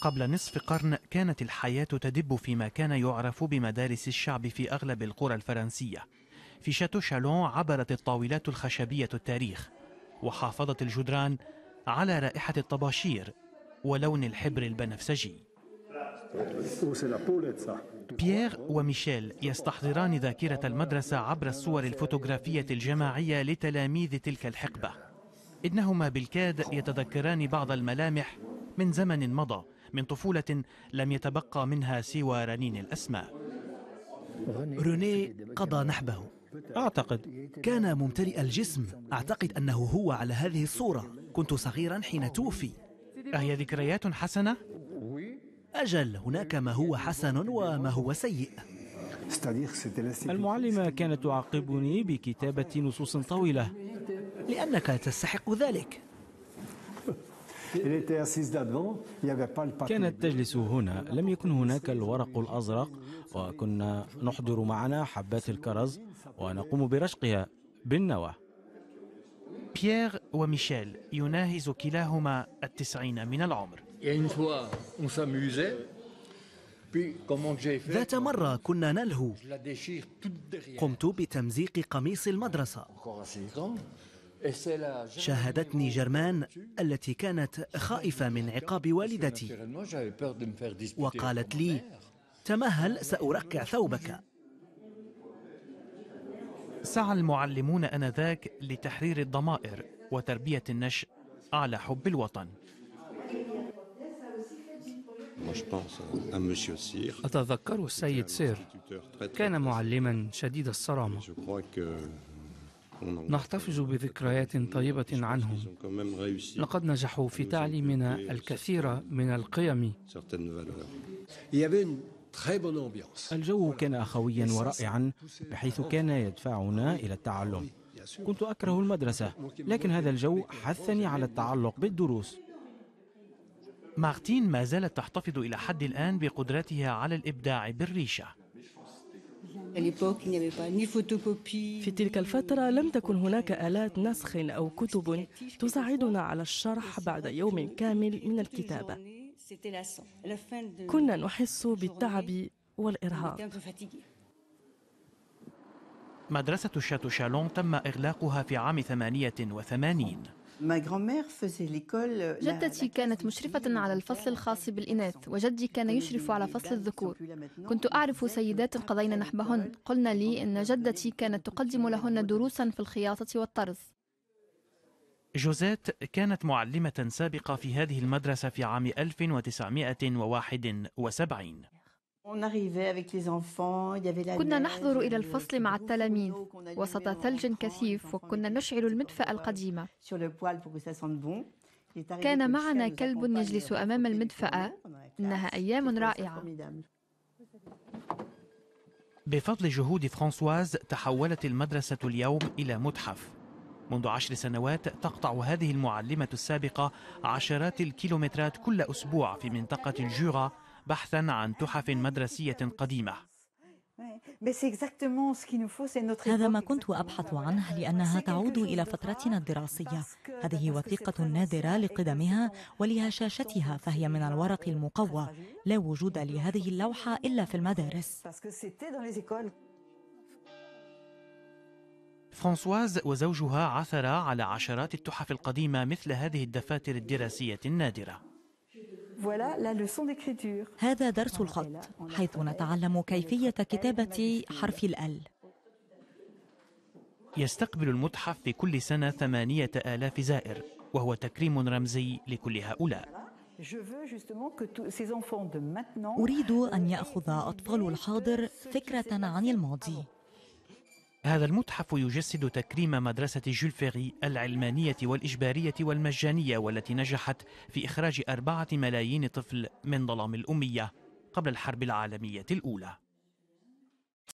قبل نصف قرن كانت الحياة تدب فيما كان يعرف بمدارس الشعب في أغلب القرى الفرنسية في شاتو شالون عبرت الطاولات الخشبية التاريخ وحافظت الجدران على رائحة الطباشير ولون الحبر البنفسجي بيير وميشيل يستحضران ذاكرة المدرسة عبر الصور الفوتوغرافية الجماعية لتلاميذ تلك الحقبة إنهما بالكاد يتذكران بعض الملامح من زمن مضى من طفولة لم يتبقى منها سوى رنين الأسماء روني قضى نحبه أعتقد كان ممتلئ الجسم أعتقد أنه هو على هذه الصورة كنت صغيرا حين توفي أهي ذكريات حسنة؟ أجل هناك ما هو حسن وما هو سيء المعلمة كانت تعاقبني بكتابة نصوص طويلة لأنك تستحق ذلك كانت تجلس هنا لم يكن هناك الورق الأزرق وكنا نحضر معنا حبات الكرز ونقوم برشقها بالنوى بيير وميشيل يناهز كلاهما التسعين من العمر ذات مرة كنا نلهو قمت بتمزيق قميص المدرسة شاهدتني جرمان التي كانت خائفة من عقاب والدتي وقالت لي تمهل سأركع ثوبك سعى المعلمون آنذاك لتحرير الضمائر وتربية النشء على حب الوطن أتذكر السيد سير كان معلما شديد الصرامة نحتفظ بذكريات طيبة عنهم لقد نجحوا في تعليمنا الكثير من القيم الجو كان أخويا ورائعا بحيث كان يدفعنا إلى التعلم كنت أكره المدرسة لكن هذا الجو حثني على التعلق بالدروس مارتين ما زالت تحتفظ إلى حد الآن بقدرتها على الإبداع بالريشة في تلك الفترة لم تكن هناك آلات نسخ أو كتب تساعدنا على الشرح بعد يوم كامل من الكتابة كنا نحس بالتعب والإرهاق مدرسة شاتو شالون تم إغلاقها في عام 88 Euh, جدتي كانت مشرفة على الفصل الخاص بالإناث وجدي كان يشرف على فصل الذكور كنت أعرف سيدات قضين نحبهن قلنا لي إن جدتي كانت تقدم لهن دروسا في الخياطة والطرز جوزيت كانت معلمة سابقة في هذه المدرسة في عام 1971 كنا نحضر إلى الفصل مع التلاميذ وسط ثلج كثيف وكنا نشعل المدفأة القديمة كان معنا كلب يجلس أمام المدفأة إنها أيام رائعة بفضل جهود فرانسواز تحولت المدرسة اليوم إلى متحف منذ عشر سنوات تقطع هذه المعلمة السابقة عشرات الكيلومترات كل أسبوع في منطقة الجورا بحثا عن تحف مدرسية قديمة هذا ما كنت أبحث عنه لأنها تعود إلى فترتنا الدراسية هذه وثيقة نادرة لقدمها ولهشاشتها فهي من الورق المقوى لا وجود لهذه اللوحة إلا في المدارس فرانسواز وزوجها عثرا على عشرات التحف القديمة مثل هذه الدفاتر الدراسية النادرة هذا درس الخط حيث نتعلم كيفية كتابة حرف الأل يستقبل المتحف في كل سنة ثمانية آلاف زائر وهو تكريم رمزي لكل هؤلاء أريد أن يأخذ أطفال الحاضر فكرة عن الماضي هذا المتحف يجسد تكريم مدرسة جول فيري العلمانية والإجبارية والمجانية والتي نجحت في إخراج أربعة ملايين طفل من ظلام الأمية قبل الحرب العالمية الأولى